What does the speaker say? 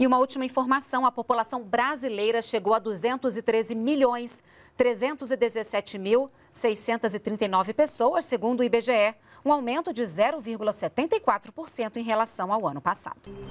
E uma última informação: a população brasileira chegou a 213 milhões 317 mil 639 pessoas, segundo o IBGE, um aumento de 0,74% em relação ao ano passado.